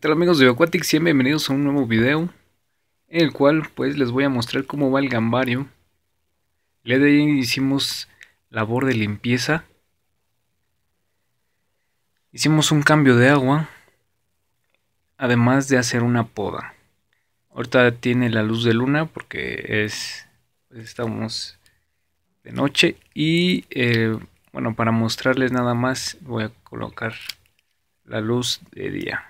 ¿Qué amigos de Aquatic? bienvenidos a un nuevo video en el cual pues les voy a mostrar cómo va el gambario. Le hicimos labor de limpieza. Hicimos un cambio de agua, además de hacer una poda. Ahorita tiene la luz de luna porque es pues, estamos de noche y eh, bueno para mostrarles nada más voy a colocar la luz de día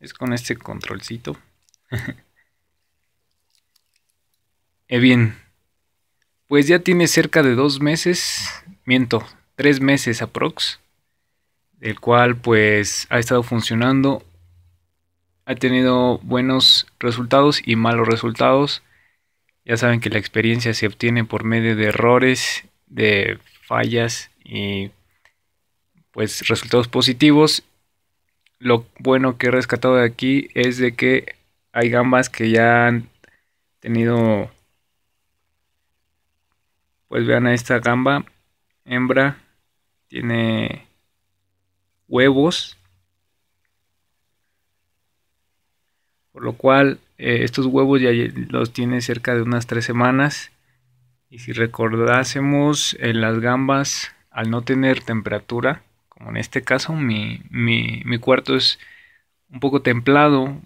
es con este controlcito. eh bien, pues ya tiene cerca de dos meses, miento, tres meses aprox, el cual pues ha estado funcionando, ha tenido buenos resultados y malos resultados. Ya saben que la experiencia se obtiene por medio de errores, de fallas y pues resultados positivos lo bueno que he rescatado de aquí es de que hay gambas que ya han tenido... Pues vean a esta gamba, hembra, tiene huevos. Por lo cual, eh, estos huevos ya los tiene cerca de unas tres semanas. Y si recordásemos, en las gambas, al no tener temperatura, en este caso, mi, cuarto es un poco templado,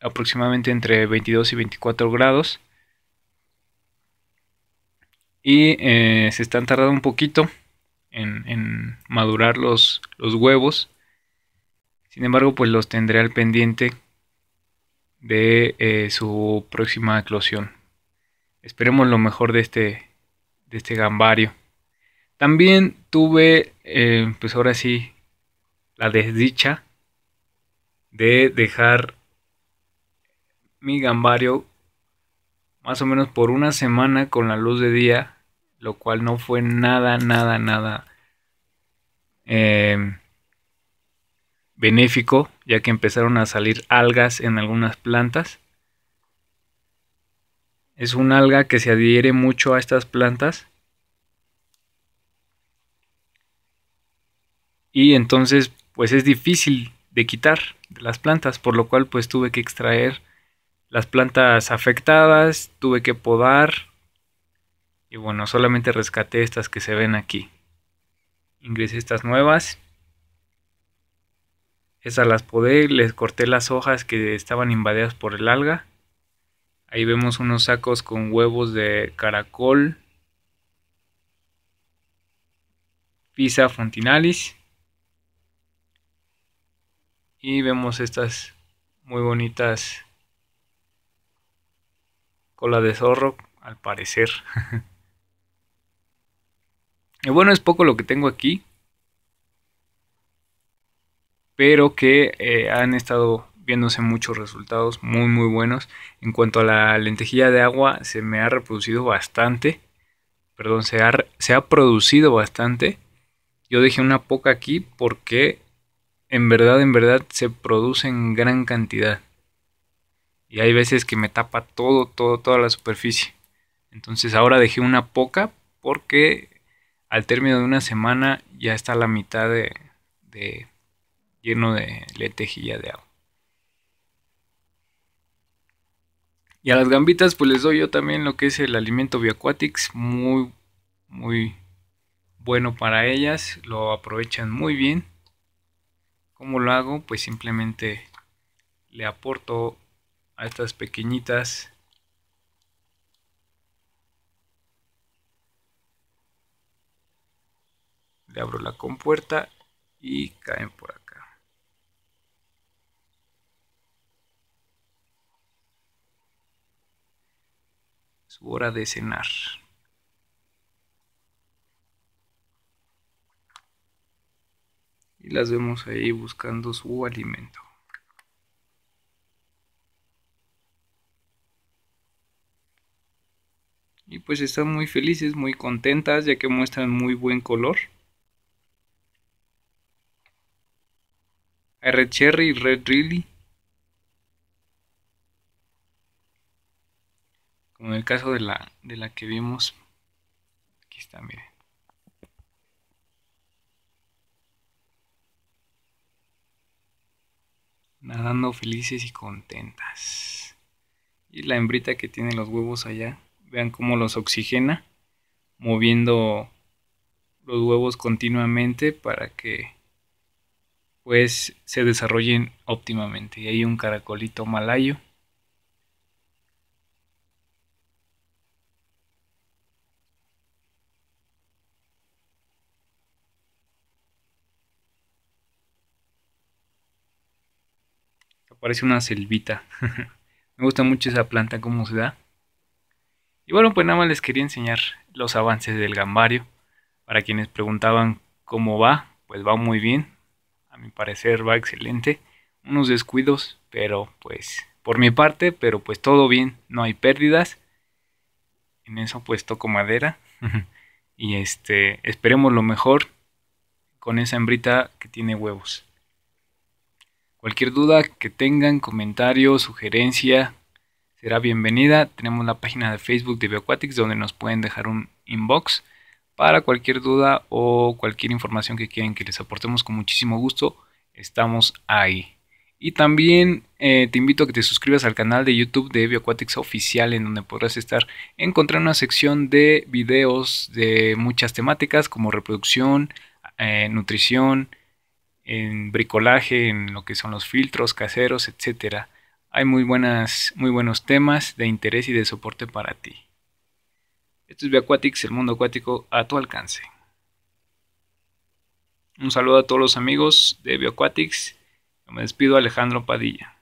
aproximadamente entre 22 y 24 grados. Y eh, se están tardando un poquito en, madurar los, los, huevos. Sin embargo, pues los tendré al pendiente de eh, su próxima eclosión. Esperemos lo mejor de este, de este gambario. También tuve, eh, pues ahora sí, la desdicha de dejar mi gambario más o menos por una semana con la luz de día, lo cual no fue nada, nada, nada em, benéfico, ya que empezaron a salir algas en algunas plantas. Es un alga que se adhiere mucho a estas plantas y entonces pues es difícil de quitar las plantas, por lo cual pues tuve que extraer las plantas afectadas, tuve que podar y bueno, solamente rescaté estas que se ven aquí. Ingresé estas nuevas. Esas las podé, les corté las hojas que estaban invadidas por el alga. Ahí vemos unos sacos con huevos de caracol. Pisa fontinalis y vemos estas muy bonitas cola de zorro al parecer y bueno es poco lo que tengo aquí pero que eh, han estado viéndose muchos resultados muy muy buenos en cuanto a la lentejilla de agua se me ha reproducido bastante perdón se se ha producido bastante yo dejé una poca aquí porque en verdad, en verdad se produce en gran cantidad. Y hay veces que me tapa todo, todo, toda la superficie. Entonces ahora dejé una poca porque al término de una semana ya está la mitad de, lleno de letejilla de agua. Y a las gambitas pues les doy yo también lo que es el alimento bioaquatics, muy, muy bueno para ellas, lo aprovechan muy bien. ¿Cómo lo hago? Pues simplemente le aporto a estas pequeñitas le abro la compuerta y caen por acá es hora de cenar y las vemos ahí buscando su alimento. Y pues están muy felices, muy contentas, ya que muestran muy buen color. Hay Red Cherry y Red Riley. Como en el caso de la, de la que vimos. Aquí está, miren. nadando felices y contentas. Y la hembrita que tiene los huevos allá, vean cómo los oxigena, moviendo los huevos continuamente para que pues se desarrollen óptimamente. Y hay un caracolito malayo parece una selvita. Me gusta mucho esa planta, cómo se da. Y bueno, pues nada más les quería enseñar los avances del gambario. Para quienes preguntaban cómo va, pues va muy bien. A mi parecer va excelente. Unos descuidos, pero pues por mi parte, pero pues todo bien, no hay pérdidas. En eso pues toco madera. y este, esperemos lo mejor con esa hembrita que tiene huevos. Cualquier duda que tengan, comentario, sugerencia, será bienvenida. Tenemos la página de Facebook de Bioaquatics donde nos pueden dejar un inbox para cualquier duda o cualquier información que quieran que les aportemos con muchísimo gusto. Estamos ahí. Y también eh, te invito a que te suscribas al canal de YouTube de Bioaquatics Oficial, en donde podrás estar encontrando una sección de videos de muchas temáticas como reproducción, eh, nutrición, en bricolaje, en lo que son los filtros caseros, etcétera. Hay muy, buenas, muy buenos temas de interés y de soporte para ti. Esto es BioAquatics, el mundo acuático a tu alcance. Un saludo a todos los amigos de Bioaquatics. Me despido Alejandro Padilla.